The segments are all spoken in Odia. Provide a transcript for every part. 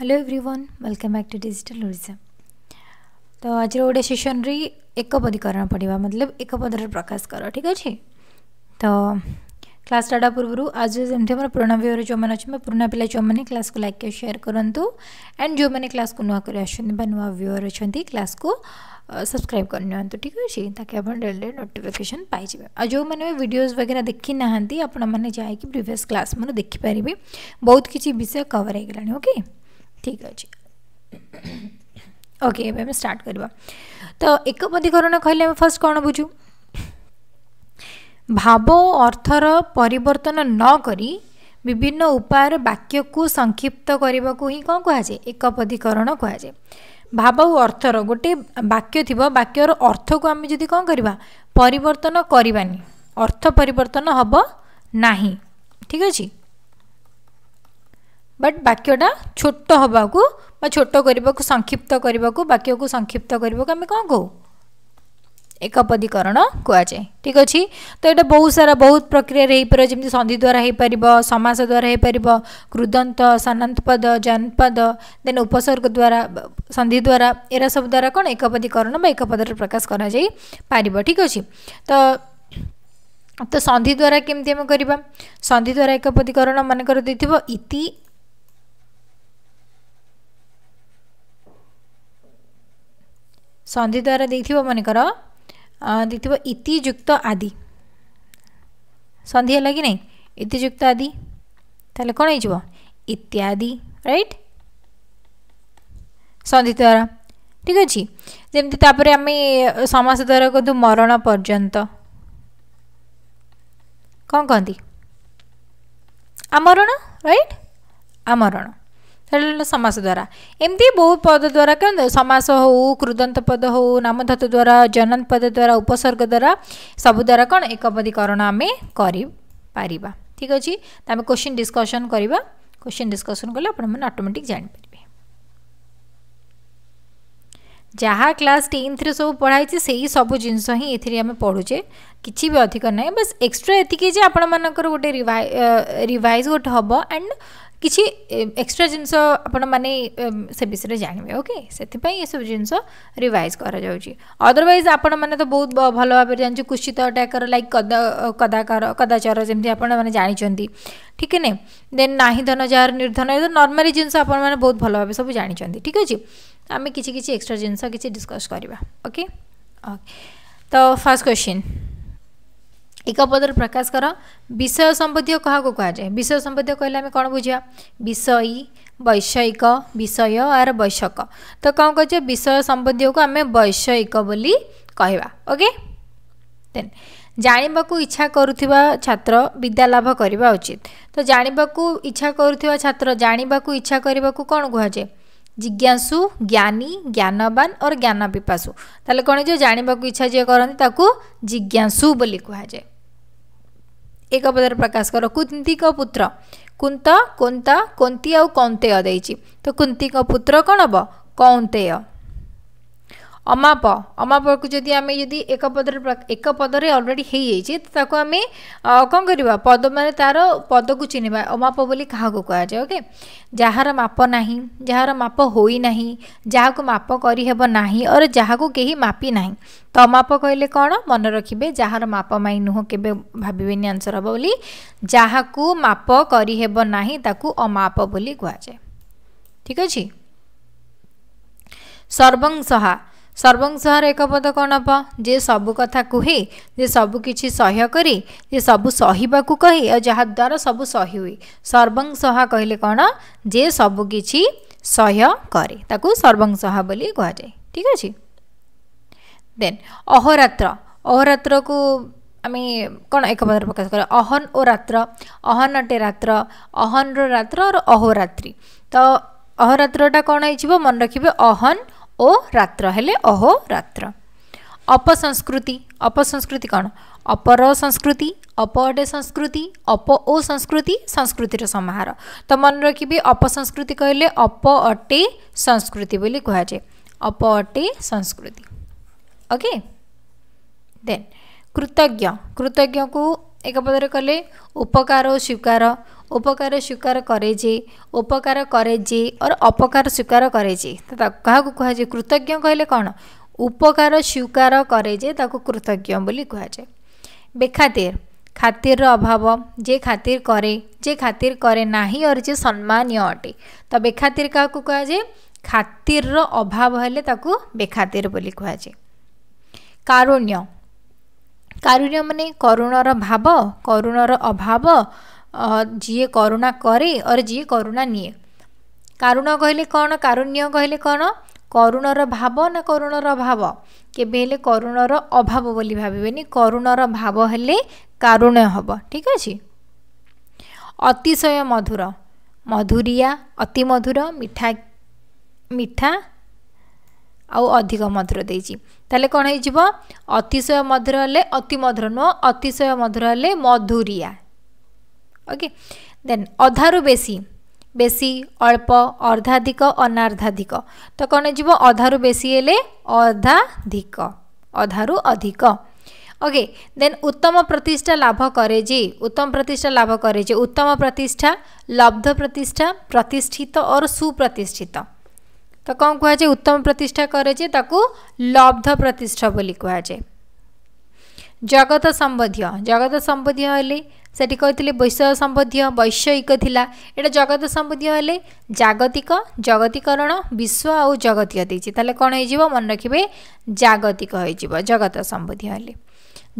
hello everyone welcome back to digital Odia तो आज गोटे सेसन रे एक पदीकरण पढ़ा मतलब एक पदर प्रकाश कर ठीक तो अच्छे तो क्लास स्टार्ट पूर्व आज जमी पुराणा व्यवहार जो मैंने अच्छे पुराना पिला जो मैंने क्लास को लाइक सेयार करूँ एंड जो मैंने क्लास को नुआक आस नुआ व्यूअर अच्छा क्लास को सब्सक्राइब करनी ठीक अच्छे ताकि आप डेली नोटिफिकेसन पाई जो मैंने भिडियोज वगैरह देखी ना आपने जाकि प्रिवियय क्लास मैंने देखिपारे बहुत किसी विषय कवर होगा ओके ଠିକ୍ ଅଛି ଓକେ ଏବେ ଆମେ ଷ୍ଟାର୍ଟ କରିବା ତ ଏକ ପଦୀକରଣ କହିଲେ ଆମେ ଫାଷ୍ଟ କ'ଣ ବୁଝୁ ଭାବ ଓ ଅର୍ଥର ପରିବର୍ତ୍ତନ ନ କରି ବିଭିନ୍ନ ଉପାୟରେ ବାକ୍ୟକୁ ସଂକ୍ଷିପ୍ତ କରିବାକୁ ହିଁ କ'ଣ କୁହାଯାଏ ଏକ ପଦୀକରଣ କୁହାଯାଏ ଭାବ ଓ ଅର୍ଥର ଗୋଟିଏ ବାକ୍ୟ ଥିବ ବାକ୍ୟର ଅର୍ଥକୁ ଆମେ ଯଦି କ'ଣ କରିବା ପରିବର୍ତ୍ତନ କରିବାନି ଅର୍ଥ ପରିବର୍ତ୍ତନ ହେବ ନାହିଁ ଠିକ୍ ଅଛି ବଟ୍ ବାକ୍ୟଟା ଛୋଟ ହେବାକୁ ବା ଛୋଟ କରିବାକୁ ସଂକ୍ଷିପ୍ତ କରିବାକୁ ବାକ୍ୟକୁ ସଂକ୍ଷିପ୍ତ କରିବାକୁ ଆମେ କ'ଣ କହୁ ଏକପଦୀକରଣ କୁହାଯାଏ ଠିକ୍ ଅଛି ତ ଏଇଟା ବହୁତ ସାରା ବହୁତ ପ୍ରକ୍ରିୟାରେ ହେଇପାରିବ ଯେମିତି ସନ୍ଧି ଦ୍ୱାରା ହେଇପାରିବ ସମାସ ଦ୍ୱାରା ହେଇପାରିବ କୃଦନ୍ତ ସାନାନ୍ତପଦ ଜନପଦ ଦେନ୍ ଉପସର୍ଗ ଦ୍ୱାରା ସନ୍ଧି ଦ୍ୱାରା ଏରା ସବୁ ଦ୍ୱାରା କ'ଣ ଏକପଦୀକରଣ ବା ଏକପଦରେ ପ୍ରକାଶ କରାଯାଇ ପାରିବ ଠିକ୍ ଅଛି ତ ତ ସନ୍ଧି ଦ୍ୱାରା କେମିତି ଆମେ କରିବା ସନ୍ଧି ଦ୍ୱାରା ଏକପଦୀକରଣ ମନେକର ଦେଇଥିବ ଇତି ସନ୍ଧି ଦ୍ୱାରା ଦେଇଥିବ ମନେକର ଦେଇଥିବ ଇତିଯୁକ୍ତ ଆଦି ସନ୍ଧି ହେଲା କି ନାହିଁ ଇତିଯୁକ୍ତ ଆଦି ତାହେଲେ କ'ଣ ହେଇଯିବ ଇତ୍ୟାଦି ରାଇଟ୍ ସନ୍ଧି ଦ୍ୱାରା ଠିକ୍ ଅଛି ଯେମିତି ତାପରେ ଆମେ ସମାସ ଦ୍ୱାରା କୁହନ୍ତୁ ମରଣ ପର୍ଯ୍ୟନ୍ତ କ'ଣ କହନ୍ତି ଆମରଣ ରାଇଟ୍ ଆମରଣ समास द्वारा एमती बहुत पद द्वारा क्या समास हो कृदंत पद हो नामधत द्वारा जनन पद द्वारा उपसर्ग द्वारा सब द्वारा कौन एक एकपदीकरण आम कर ठीक अच्छे तो आम क्वेश्चन डिस्कसन करवा क्वेश्चन डिस्कसन कले आपटोमेटिक जानपर जहाँ क्लास टेन्थ रे सब पढ़ाई से ही सब जिनस हिं पढ़ुचे कि भी अधिक ना बस एक्सट्रा ये आपर गोटे रिभाइज गोटे हम एंड କିଛି ଏକ୍ସଟ୍ରା ଜିନିଷ ଆପଣମାନେ ସେ ବିଷୟରେ ଜାଣିବେ ଓକେ ସେଥିପାଇଁ ଏସବୁ ଜିନିଷ ରିଭାଇଜ୍ କରାଯାଉଛି ଅଦରୱାଇଜ୍ ଆପଣମାନେ ତ ବହୁତ ଭଲ ଭାବରେ ଜାଣିଛୁ କୁଶିତ ଅଟାକର ଲାଇକ୍ କଦା କଦାକର କଦାଚାର ଯେମିତି ଆପଣମାନେ ଜାଣିଛନ୍ତି ଠିକ୍ ନାହିଁ ଦେନ୍ ନାହିଁ ଧନ ଯାହାର ନିର୍ଧନ ନର୍ମାଲି ଜିନିଷ ଆପଣମାନେ ବହୁତ ଭଲ ଭାବେ ସବୁ ଜାଣିଛନ୍ତି ଠିକ୍ ଅଛି ଆମେ କିଛି କିଛି ଏକ୍ସଟ୍ରା ଜିନିଷ କିଛି ଡିସ୍କସ୍ କରିବା ଓକେ ଓକେ ତ ଫାର୍ଷ୍ଟ କ୍ୱେଶ୍ଚିନ୍ एक पद प्रकाश कर विषय सम्बन्धी क्या कहुए विषय सम्बन्धी कहले आम कौन बुझा विषय वैषयिक विषय आर वैषक तो कौन कह विषय सम्बन्धी को आम वैषयिक बोली कह ओके जानवा को इच्छा करुवा छात्र विद्यालाभ करवा उचित तो जानवाक इच्छा करुवा छात्र जानवाक इच्छा करने को कौन जाए जिज्ञासु ज्ञानी ज्ञानवान और ज्ञान पिपासु तेल कौन जो जानवाक इच्छा जी करती जिज्ञासु बोली कहुए ଏକ ପଦରେ ପ୍ରକାଶ କର କୁନ୍ତିଙ୍କ ପୁତ୍ର କୁନ୍ତ କୁନ୍ତା କୁନ୍ତି ଆଉ କୌନ୍ତେୟ ଦେଇଛି ତ କୁନ୍ତିଙ୍କ ପୁତ୍ର କ'ଣ ହେବ କୌନ୍ତେୟ ଅମାପ ଅମାପକୁ ଯଦି ଆମେ ଯଦି ଏକ ପଦରେ ଏକ ପଦରେ ଅଲରେଡ଼ି ହେଇଯାଇଛି ତାକୁ ଆମେ କ'ଣ କରିବା ପଦ ମାନେ ତାର ପଦକୁ ଚିହ୍ନିବା ଅମାପ ବୋଲି କାହାକୁ କୁହାଯାଏ ଓକେ ଯାହାର ମାପ ନାହିଁ ଯାହାର ମାପ ହୋଇନାହିଁ ଯାହାକୁ ମାପ କରିହେବ ନାହିଁ ଅର ଯାହାକୁ କେହି ମାପି ନାହିଁ ତ ଅମାପ କହିଲେ କ'ଣ ମନେ ରଖିବେ ଯାହାର ମାପ ମାଇଁ ନୁହଁ କେବେ ଭାବିବେନି ଆନ୍ସର୍ ହେବ ବୋଲି ଯାହାକୁ ମାପ କରିହେବ ନାହିଁ ତାକୁ ଅମାପ ବୋଲି କୁହାଯାଏ ଠିକ ଅଛି ସର୍ବଂସହା ସର୍ବଂସହର ଏକ ପଦ କ'ଣ ହେବ ଯିଏ ସବୁ କଥା କୁହେ ଯିଏ ସବୁ କିଛି ସହ୍ୟ କରି ଯିଏ ସବୁ ସହିବାକୁ କହି ଆଉ ଯାହାଦ୍ୱାରା ସବୁ ସହି ହୁଏ ସର୍ବଂସହା କହିଲେ କ'ଣ ଯିଏ ସବୁ କିଛି ସହ୍ୟ କରେ ତାକୁ ସର୍ବଂସହା ବୋଲି କୁହାଯାଏ ଠିକ୍ ଅଛି ଦେନ୍ ଅହରାତ୍ର ଅହରାତ୍ରକୁ ଆମେ କ'ଣ ଏକ ପଦରେ ପ୍ରକାଶ କରିବା ଅହନ ଓ ରାତ୍ର ଅହନ ଅଟେ ରାତ୍ର ଅହନର ରାତ୍ର ଅହୋରାତ୍ରି ତ ଅହରାତ୍ରଟା କ'ଣ ହେଇଯିବ ମନେ ରଖିବେ ଅହନ ओ रात्र अहो रात्र अपसंस्कृति अपसंस्कृति कौन अपर संस्कृति अप अडे संस्कृति अप ओ संस्कृति संस्कृतिर समाहार तो मन रखी अपसंस्कृति कहले अप अटे संस्कृति बोली कह जाए अप अटे संस्कृति ओके देन कृतज्ञ कृतज्ञ को एक पदर कले उपकार स्वीकार ଉପକାର ସ୍ୱୀକାର କରେଜି ଉପକାର କରେଜି ଅର୍ ଅପକାର ସ୍ୱୀକାର କରେଜି ତ କାହାକୁ କୁହାଯାଏ କୃତଜ୍ଞ କହିଲେ କ'ଣ ଉପକାର ସ୍ୱୀକାର କରେଜେ ତାକୁ କୃତଜ୍ଞ ବୋଲି କୁହାଯାଏ ବେଖାତିର ଖାତିରର ଅଭାବ ଯିଏ ଖାତିର କରେ ଯିଏ ଖାତିର କରେ ନାହିଁ ଅର୍ ଯିଏ ସମ୍ମାନୀୟ ଅଟେ ତ ବେଖାତିର କାହାକୁ କୁହାଯାଏ ଖାତିରର ଅଭାବ ହେଲେ ତାକୁ ବେଖାତିର ବୋଲି କୁହାଯାଏ କାରୁଣ୍ୟ କାରୁଣ୍ୟ ମାନେ କରୁଣର ଭାବ କରୁଣର ଅଭାବ ଯିଏ କରୁଣା କରେ ଅର ଯିଏ କରୁଣା ନିଏ କାରୁଣ କହିଲେ କ'ଣ କାରୁଣ୍ୟ କହିଲେ କ'ଣ କରୁଣର ଭାବ ନା କରୁଣର ଭାବ କେବେ ହେଲେ କରୁଣର ଅଭାବ ବୋଲି ଭାବିବେନି କରୁଣର ଭାବ ହେଲେ କାରୁଣ୍ୟ ହେବ ଠିକ୍ ଅଛି ଅତିଶୟ ମଧୁର ମଧୁରିଆ ଅତି ମଧୁର ମିଠା ମିଠା ଆଉ ଅଧିକ ମଧୁର ଦେଇଛି ତାହେଲେ କ'ଣ ହେଇଯିବ ଅତିଶୟ ମଧୁର ହେଲେ ଅତି ମଧୁର ନୁହଁ ଅତିଶୟ ମଧୁର ହେଲେ ମଧୁରିଆ ଓକେ ଦେନ୍ ଅଧାରୁ ବେଶୀ ବେଶୀ ଅଳ୍ପ ଅର୍ଦ୍ଧାଧିକ ଅନାର୍ଦ୍ଧାଧିକ ତ କ'ଣ ଯିବ ଅଧାରୁ ବେଶୀ ହେଲେ ଅର୍ଦ୍ଧାଧିକ ଅଧାରୁ ଅଧିକ ଓକେ ଦେନ୍ ଉତ୍ତମ ପ୍ରତିଷ୍ଠା ଲାଭ କରେ ଯେ ଉତ୍ତମ ପ୍ରତିଷ୍ଠା ଲାଭ କରେ ଯେ ଉତ୍ତମ ପ୍ରତିଷ୍ଠା ଲବ୍ଧ ପ୍ରତିଷ୍ଠା ପ୍ରତିଷ୍ଠିତ ଅର୍ ସୁପ୍ରତିଷ୍ଠିତ ତ କ'ଣ କୁହାଯାଏ ଉତ୍ତମ ପ୍ରତିଷ୍ଠା କରେ ଯେ ତାକୁ ଲବ୍ଧ ପ୍ରତିଷ୍ଠା ବୋଲି କୁହାଯାଏ ଜଗତ ସମ୍ବନ୍ଧୀୟ ଜଗତ ସମ୍ବନ୍ଧୀୟ ହେଲେ ସେଠି କହିଥିଲେ ବୈଷୟ ସମ୍ବନ୍ଧୀୟ ବୈଷୟିକ ଥିଲା ଏଇଟା ଜଗତ ସମ୍ବନ୍ଧୀୟ ହେଲେ ଜାଗତିକ ଜଗତୀକରଣ ବିଶ୍ୱ ଆଉ ଜଗତୀୟ ଦେଇଛି ତାହେଲେ କ'ଣ ହେଇଯିବ ମନେ ରଖିବେ ଜାଗତିକ ହେଇଯିବ ଜଗତ ସମ୍ବନ୍ଧୀୟ ହେଲେ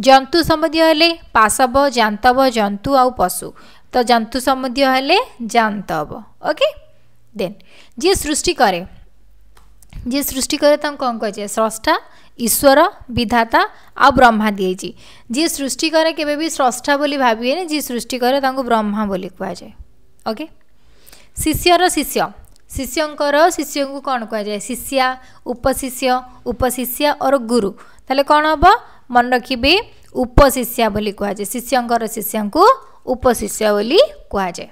ଜନ୍ତୁ ସମ୍ବନ୍ଧୀୟ ହେଲେ ପାଶବ ଜାନ୍ତବ ଜନ୍ତୁ ଆଉ ପଶୁ ତ ଜନ୍ତୁ ସମ୍ବନ୍ଧୀୟ ହେଲେ ଜାନ୍ତବ ଓକେ ଦେନ୍ ଯିଏ ସୃଷ୍ଟି କରେ ଯିଏ ସୃଷ୍ଟି କରେ ତାଙ୍କୁ କ'ଣ କହିଛି ସ୍ରଷ୍ଟା ଈଶ୍ୱର ବିଧାତା ଆଉ ବ୍ରହ୍ମା ଦେଇଛି ଯିଏ ସୃଷ୍ଟି କରେ କେବେ ବି ଶ୍ରଷ୍ଠା ବୋଲି ଭାବିବେନି ଯିଏ ସୃଷ୍ଟି କରେ ତାଙ୍କୁ ବ୍ରହ୍ମା ବୋଲି କୁହାଯାଏ ଓକେ ଶିଷ୍ୟର ଶିଷ୍ୟ ଶିଷ୍ୟଙ୍କର ଶିଷ୍ୟଙ୍କୁ କ'ଣ କୁହାଯାଏ ଶିଷ୍ୟା ଉପଶିଷ୍ୟ ଉପଶିଷ୍ୟା ଓର ଗୁରୁ ତାହେଲେ କ'ଣ ହେବ ମନେ ରଖିବି ଉପଶିଷ୍ୟା ବୋଲି କୁହାଯାଏ ଶିଷ୍ୟଙ୍କର ଶିଷ୍ୟଙ୍କୁ ଉପଶିଷ୍ୟ ବୋଲି କୁହାଯାଏ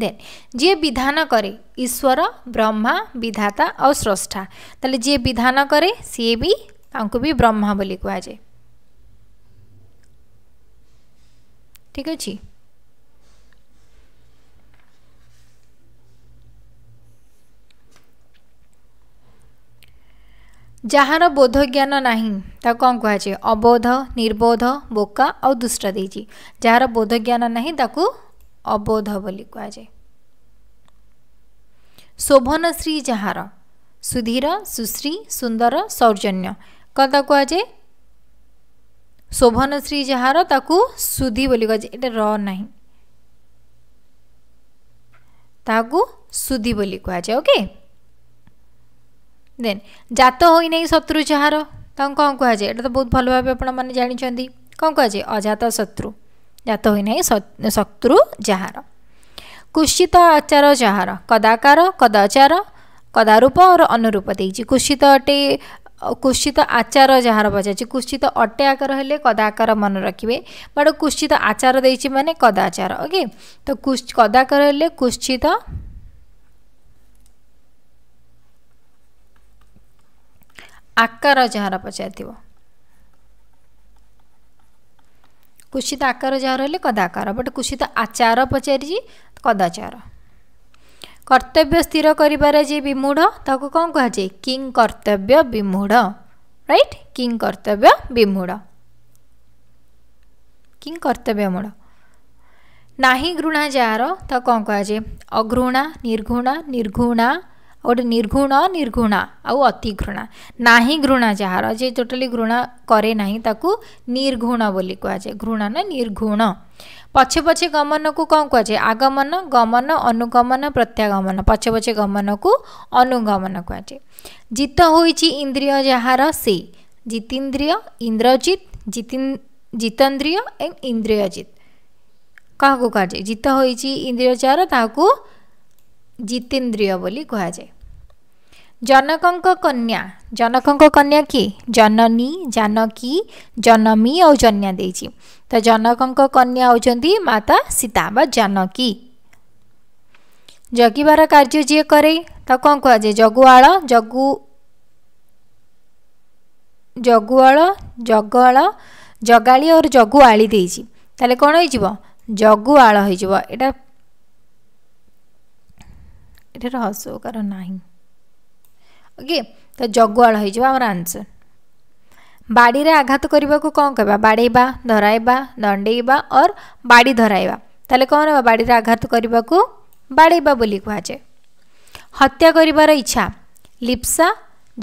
ଦେନ୍ ଯିଏ ବିଧାନ କରେ ଈଶ୍ୱର ବ୍ରହ୍ମା ବିଧାତା ଆଉ ସ୍ରଷ୍ଟା ତାହେଲେ ଯିଏ ବିଧାନ କରେ ସିଏ ବି ତାଙ୍କୁ ବି ବ୍ରହ୍ମା ବୋଲି କୁହାଯାଏ ଠିକ୍ ଅଛି ଯାହାର ବୋଧ ଜ୍ଞାନ ନାହିଁ ତାକୁ କ'ଣ କୁହାଯାଏ ଅବୋଧ ନିର୍ବୋଧ ବୋକା ଆଉ ଦୁଷ୍ଟ ଦେଇଛି ଯାହାର ବୋଧ ଜ୍ଞାନ ନାହିଁ ତାକୁ ଅବୋଧ ବୋଲି କୁହାଯାଏ ଶୋଭନଶ୍ରୀ ଯାହାର ସୁଧୀର ସୁଶ୍ରୀ ସୁନ୍ଦର ସୌଜନ୍ୟ କଥା କୁହାଯାଏ ଶୋଭନଶ୍ରୀ ଯାହାର ତାକୁ ସୁଧି ବୋଲି କୁହାଯାଏ ଏଇଟା ର ନାହିଁ ତାହାକୁ ସୁଧି ବୋଲି କୁହାଯାଏ ଓକେ ଦେନ୍ ଜାତ ହୋଇନାହିଁ ଶତ୍ରୁ ଯାହାର ତାଙ୍କୁ କ'ଣ କୁହାଯାଏ ଏଇଟା ତ ବହୁତ ଭଲ ଭାବେ ଆପଣମାନେ ଜାଣିଛନ୍ତି କ'ଣ କୁହାଯାଏ ଅଜାତ ଶତ୍ରୁ जात होना शत्रु जहाँ कुशित आचार जहाँ कदाकार कदाचार कदारूप और अनुरूप देखिए कुशित अटे कुशित आचार जार बजा कुशित अटे आकार हेले कदाकार मन रखिए बट कुशित आचार दे मानने कदाचार ओके तो कुछ कदाकार हेले आकार जहाँ पचार କୁଶିତ ଆକାର ଚାଉଳ ହେଲେ କଦା ଆକାର ବଟ୍ କୁଶିତ ଆଚାର ପଚାରିଛି କଦା ଚାର କର୍ତ୍ତବ୍ୟ ସ୍ଥିର କରିବାରେ ଯିଏ ବିମୁଢ଼ ତାକୁ କ'ଣ କୁହାଯାଏ କିଙ୍ଗ କର୍ତ୍ତବ୍ୟ ବିମୁଢ଼ ରାଇଟ୍ କିଙ୍ଗ କର୍ତ୍ତବ୍ୟ ବିମୁଢ଼ କିଙ୍ଗ କର୍ତ୍ତବ୍ୟ ମୂଢ଼ ନାହିଁ ଘୃଣା ଯାହାର ତାକୁ କ'ଣ କୁହାଯାଏ ଅଘୃଣା ନିର୍ଘୃଣା ନିର୍ଘୃଣା ଗୋଟେ ନିର୍ଘୁଣ ନିର୍ଘୁଣା ଆଉ ଅତି ଘୃଣା ନାହିଁ ଘୃଣା ଯାହାର ଯେ ଟୋଟାଲି ଘୃଣା କରେ ନାହିଁ ତାକୁ ନିର୍ଘୁଣ ବୋଲି କୁହାଯାଏ ଘୃଣା ନା ନିର୍ଘୁଣ ପଛେ ପଛେ ଗମନକୁ କ'ଣ କୁହାଯାଏ ଆଗମନ ଗମନ ଅନୁଗମନ ପ୍ରତ୍ୟାଗମନ ପଛେ ପଛେ ଗମନକୁ ଅନୁଗମନ କୁହାଯାଏ ଜିତ ହୋଇଛି ଇନ୍ଦ୍ରିୟ ଯାହାର ସେ ଜିତେନ୍ଦ୍ରିୟ ଇନ୍ଦ୍ରଜିତ ଜିତିନ୍ ଜିତେନ୍ଦ୍ରିୟ ଏବଂ ଇନ୍ଦ୍ରିୟଜିତ କାହାକୁ କୁହାଯାଏ ଜିତ ହୋଇଛି ଇନ୍ଦ୍ରିୟ ଯାହାର ତାହାକୁ ଜିତେନ୍ଦ୍ରିୟ ବୋଲି କୁହାଯାଏ ଜନକଙ୍କ କନ୍ୟା ଜନକଙ୍କ କନ୍ୟା କିଏ ଜନନୀ ଜାନକୀ ଜନମୀ ଆଉ ଜନ୍ୟା ଦେଇଛି ତ ଜନକଙ୍କ କନ୍ୟା ହେଉଛନ୍ତି ମାତା ସୀତା ବା ଜାନକୀ ଜଗିବାର କାର୍ଯ୍ୟ ଯିଏ କରେ ତାକୁ କ'ଣ କୁହାଯାଏ ଜଗୁଆଳ ଜଗୁ ଜଗୁଆଳ ଜଗଳ ଜଗାଳି ଆଉ ଜଗୁଆଳି ଦେଇଛି ତାହେଲେ କ'ଣ ହେଇଯିବ ଜଗୁଆଳ ହେଇଯିବ ଏଇଟା ଏଠାରେ ହସ କାରଣ ନାହିଁ ओके त जगुवाजर आन्सर रे आघात क्या बाडै धरैवाईवा और बाडी धरैवा बाड़ी रे आघात बाडैमा बोली कुत्या इच्छा लिप्सा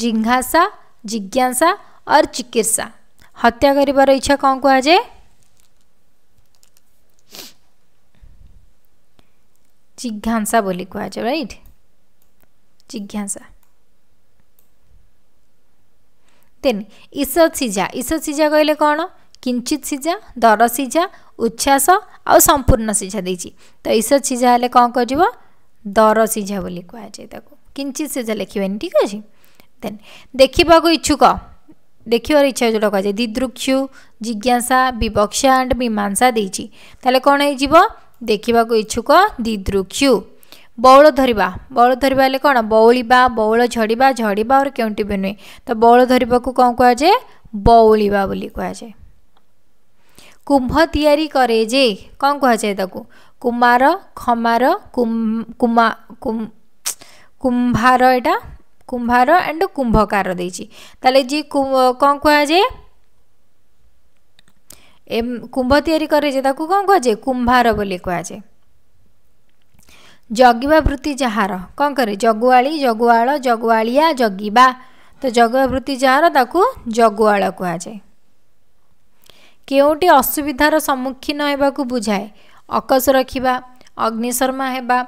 जिज्ञासा जिज्ञासा अर चिकित्सा हत्याक इच्छा कहाँ जिज्ञासा कुट जिज्ञासा देन ईसिझा इसत् सिझा कहिले कन् किंचित सिजा दर सिझा उच्छास आउ सम्पूर्ण सिझा दिए इसत सिझा हो कहाँ कहाँ दर सिझा पनि कहाँ त कञ्चित सिझा लेखे ठीक अझ देन देखेको इच्छुक देखिर इच्छा जोडा कुरा दिद्रु जिज्ञासा विवक्ष एन्ड मीमा त इच्छुक दिद्रुक्षु ବଉଳ ଧରିବା ବଉଳ ଧରିବା ହେଲେ କ'ଣ ବଉଳିବା ବଉଳ ଝଡ଼ିବା ଝଡ଼ିବା ଆହୁରି କେଉଁଠି ବି ନୁହେଁ ତ ବଉଳ ଧରିବାକୁ କ'ଣ କୁହାଯାଏ ବଉଳିବା ବୋଲି କୁହାଯାଏ କୁମ୍ଭ ତିଆରି କରେ ଯେ କ'ଣ କୁହାଯାଏ ତାକୁ କୁମାର ଖମାର କୁମ୍ଭାର ଏଇଟା କୁମ୍ଭାର ଆଣ୍ଡ କୁମ୍ଭକାର ଦେଇଛି ତାହେଲେ ଯିଏ କ'ଣ କୁହାଯାଏ ଏ କୁମ୍ଭ ତିଆରି କରେ ଯେ ତାକୁ କ'ଣ କୁହାଯାଏ କୁମ୍ଭାର ବୋଲି କୁହାଯାଏ ଜଗିବା ବୃତ୍ତି ଯାହାର କ'ଣ କରେ ଜଗୁଆଳି ଜଗୁଆଳ ଜଗୁଆଳିଆ ଜଗିବା ତ ଜଗିବା ବୃତ୍ତି ଯାହାର ତାକୁ ଜଗୁଆଳ କୁହାଯାଏ କେଉଁଠି ଅସୁବିଧାର ସମ୍ମୁଖୀନ ହେବାକୁ ବୁଝାଏ ଅକସ ରଖିବା ଅଗ୍ନିଶର୍ମା ହେବା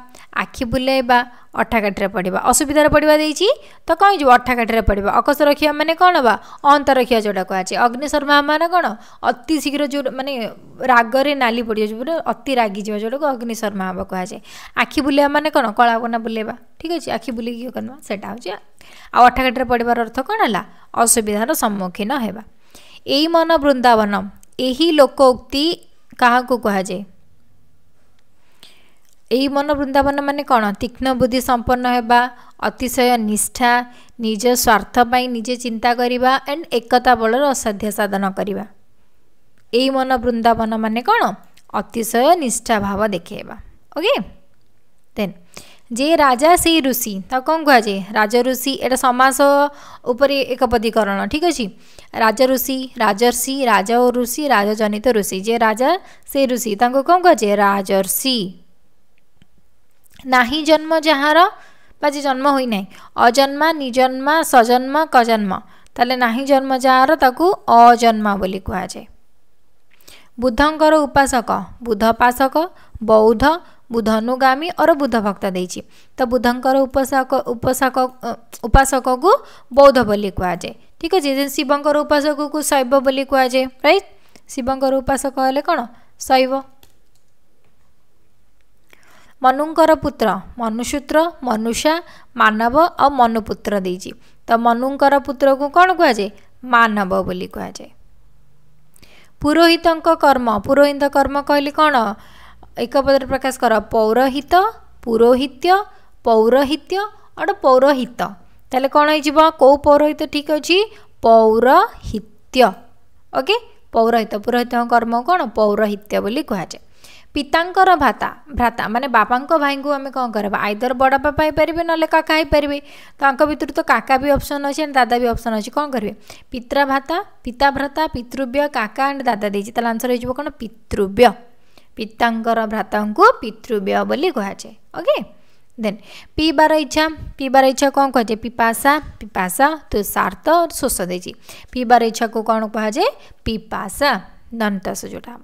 ଆଖି ବୁଲାଇବା ଅଠାକାଠିରେ ପଡ଼ିବା ଅସୁବିଧାରେ ପଡ଼ିବା ଦେଇଛି ତ କ'ଣ ଯିବ ଅଠାକାଠିରେ ପଡ଼ିବା ଅକସ ରଖିବା ମାନେ କ'ଣ ହେବା ଅନ୍ତ ରଖିବା ଯେଉଁଟା କୁହାଯାଏ ଅଗ୍ନିଶର୍ମା ମାନେ କ'ଣ ଅତି ଶୀଘ୍ର ଯେଉଁ ମାନେ ରାଗରେ ନାଲି ପଡ଼ିଯିବ ଅତି ରାଗିଯିବ ଯେଉଁଟାକୁ ଅଗ୍ନିଶର୍ମା ହେବ କୁହାଯାଏ ଆଖି ବୁଲାଇବା ମାନେ କ'ଣ କଳା କନା ବୁଲାଇବା ଠିକ୍ ଅଛି ଆଖି ବୁଲାଇକି ଇଏ କରିବା ସେଇଟା ହେଉଛି ଆଉ ଅଠାକାଠିରେ ପଡ଼ିବାର ଅର୍ଥ କ'ଣ ହେଲା ଅସୁବିଧାର ସମ୍ମୁଖୀନ ହେବା ଏଇ ମନ ବୃନ୍ଦାବନ ଏହି ଲୋକ ଉକ୍ତି କାହାକୁ କୁହାଯାଏ ଏହି ମନ ବୃନ୍ଦାବନ ମାନେ କ'ଣ ତୀକ୍ଷ୍ଣ ବୁଦ୍ଧି ସମ୍ପନ୍ନ ହେବା ଅତିଶୟ ନିଷ୍ଠା ନିଜ ସ୍ୱାର୍ଥ ପାଇଁ ନିଜେ ଚିନ୍ତା କରିବା ଆଣ୍ଡ ଏକତା ବଳର ଅସାଧ୍ୟ ସାଧନ କରିବା ଏହି ମନ ବୃନ୍ଦାବନ ମାନେ କ'ଣ ଅତିଶୟ ନିଷ୍ଠା ଭାବ ଦେଖାଇବା ଓକେ ଦେନ୍ ଯେ ରାଜା ସେଇ ଋଷି ତାକୁ କ'ଣ କୁହାଯାଏ ରାଜ ଋଷି ଏଇଟା ସମାସ ଉପରେ ଏକ ପଦୀକରଣ ଠିକ୍ ଅଛି ରାଜ ଋଷି ରାଜର୍ଷି ରାଜ ଋଷି ରାଜଜନିତ ଋଷି ଯେ ରାଜା ସେ ଋଷି ତାଙ୍କୁ କ'ଣ କୁହାଯାଏ ରାଜର୍ଷି जन्म जहाँ बा जन्म हुना अजन्मा निजन्मा सजन्म कजन्म तम जु अजन्मा बुद्धको उपासक बुधपासक बौद्ध बुधनुी अरू बुध भक्त उपासक उपासक को बौद्ध बोली ठिक उपासक को शैव रिको उपासक हो शैव ମନୁଙ୍କର ପୁତ୍ର ମନୁସୂତ୍ର ମନୁଷା ମାନବ ଆଉ ମନୁପୁତ୍ର ଦେଇଛି ତ ମନୁଙ୍କର ପୁତ୍ରକୁ କ'ଣ କୁହାଯାଏ ମାନବ ବୋଲି କୁହାଯାଏ ପୁରୋହିତଙ୍କ କର୍ମ ପୁରୋହିତ କର୍ମ କହିଲେ କ'ଣ ଏକ ପଦରେ ପ୍ରକାଶ କର ପୌରହିତ ପୁରୋହିତ୍ୟ ପୌରହିତ୍ୟ ଆଉ ପୌରହିତ ତାହେଲେ କ'ଣ ହେଇଯିବ କେଉଁ ପୌରହିତ ଠିକ୍ ଅଛି ପୌରହିତ୍ୟ ଓକେ ପୌରହିତ ପୁରୋହିତଙ୍କ କର୍ମ କ'ଣ ପୌରହିତ୍ୟ ବୋଲି କୁହାଯାଏ पितांकर भाता भ्राता माने बापा भाई को आम कौन कर आईदर बड़ बापापर ना काका हीपरि तो भितर तो काका भी अप्सन अच्छे दादा भी अप्सन अच्छे कौन करेंगे पिता भ्राता पिता भ्राता पितृव्य काका एंड दादा देती आंसर हो कौन पितृव्य पितांकर भ्राता को पितृव्य बोली कहुए ओके देन पीबार इच्छा पीबार इच्छा कौन कहुए पिपाशा पिपाशा तो सार्थ शोष देती पीबार इच्छा को कौन कहुए पिपाशा दंतास जोटा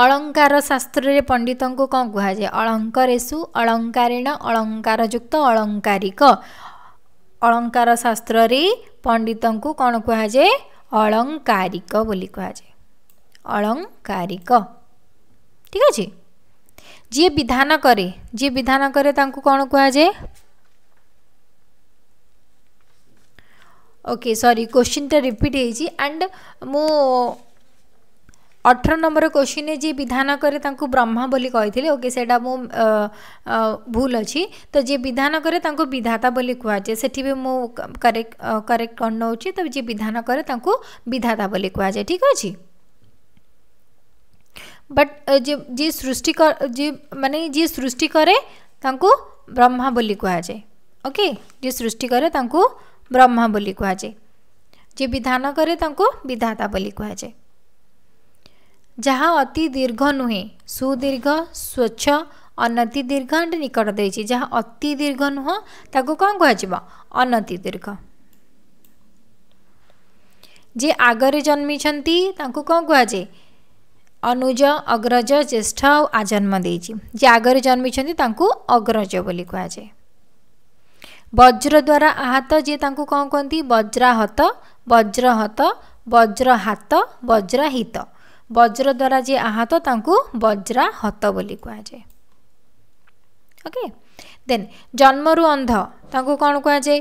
ଅଳଙ୍କାର ଶାସ୍ତ୍ରରେ ପଣ୍ଡିତଙ୍କୁ କ'ଣ କୁହାଯାଏ ଅଳଙ୍କରେଷୁ ଅଳଙ୍କାରିଣ ଅଳଙ୍କାରଯୁକ୍ତ ଅଳଙ୍କାରିକ ଅଳଙ୍କାର ଶାସ୍ତ୍ରରେ ପଣ୍ଡିତଙ୍କୁ କ'ଣ କୁହାଯାଏ ଅଳଙ୍କାରିକ ବୋଲି କୁହାଯାଏ ଅଳଙ୍କାରିକ ଠିକ୍ ଅଛି ଯିଏ ବିଧାନ କରେ ଯିଏ ବିଧାନ କରେ ତାଙ୍କୁ କ'ଣ କୁହାଯାଏ ଓକେ ସରି କୋଶ୍ଚିନ୍ଟା ରିପିଟ୍ ହେଇଛି ଆଣ୍ଡ ମୁଁ अठर नंबर क्वेश्चन है जी विधान क्या ब्रह्मा बोली कही ओके से भूल अच्छी तो जी विधान क्या विधाता बोली कहुए से भी मु करेक्ट कर नौ तो जी विधान क्या विधाता बोली कहुए ठीक अच्छे बट जी सृष्टि जी मानी जी सृष्टि करे कैंक ब्रह्मा बोली कहुए ओके जी सृष्टि करे कैंक ब्रह्मा बोली कहुए जी विधान क्या विधाता बोली कहुए ଯାହା ଅତି ଦୀର୍ଘ ନୁହେଁ ସୁଦୀର୍ଘ ସ୍ୱଚ୍ଛ ଅନତି ଦୀର୍ଘ ଆଣ୍ଡ ନିକଟ ଦେଇଛି ଯାହା ଅତି ଦୀର୍ଘ ନୁହଁ ତାକୁ କ'ଣ କୁହାଯିବ ଅନତି ଦୀର୍ଘ ଯିଏ ଆଗରେ ଜନ୍ମିଛନ୍ତି ତାଙ୍କୁ କ'ଣ କୁହାଯାଏ ଅନୁଜ ଅଗ୍ରଜ ଜ୍ୟେଷ୍ଠ ଆଉ ଆଜନ୍ମ ଦେଇଛି ଯିଏ ଆଗରେ ଜନ୍ମିଛନ୍ତି ତାଙ୍କୁ ଅଗ୍ରଜ ବୋଲି କୁହାଯାଏ ବଜ୍ର ଦ୍ୱାରା ଆହତ ଯିଏ ତାଙ୍କୁ କ'ଣ କୁହନ୍ତି ବଜ୍ରାହତ ବଜ୍ରହତ ବଜ୍ର ହାତ ବଜ୍ରହିତ ବଜ୍ର ଦ୍ୱାରା ଯିଏ ଆହତ ତାଙ୍କୁ ବଜ୍ରା ହତ ବୋଲି କୁହାଯାଏ ଓକେ ଦେନ୍ ଜନ୍ମରୁ ଅନ୍ଧ ତାଙ୍କୁ କ'ଣ କୁହାଯାଏ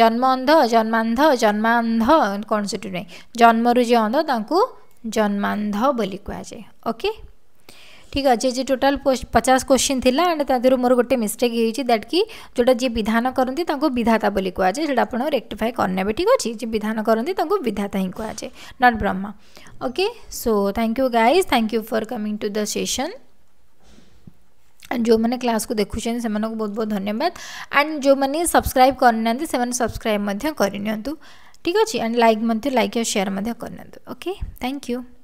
ଜନ୍ମ ଅନ୍ଧ ଜନ୍ମାନ୍ଧ ଜନ୍ମାନ୍ଧ କୌଣସିଠୁ ନାହିଁ ଜନ୍ମରୁ ଯିଏ ଅନ୍ଧ ତାଙ୍କୁ ଜନ୍ମାନ୍ଧ ବୋଲି କୁହାଯାଏ ଓକେ ठीक अच्छे जे टोटाल पचास क्वेश्चन थी एंड तेरह मोर गोटे मिस्टेक होती दैट कि जोटा जी विधान करती विधाता बोली कहुए जो आप रेक्टिफाई करने ठीक अच्छे जी विधान करती विधाता ही कहुए नट Brahma okay so thank you guys thank you for coming to the session जो मैंने क्लास को देखुं से बहुत बहुत धन्यवाद एंड जो मैंने सब्सक्राइब करना से सब्सक्राइब करनी ठीक अच्छे एंड लाइक लाइक और शेयर करना ओके थैंक यू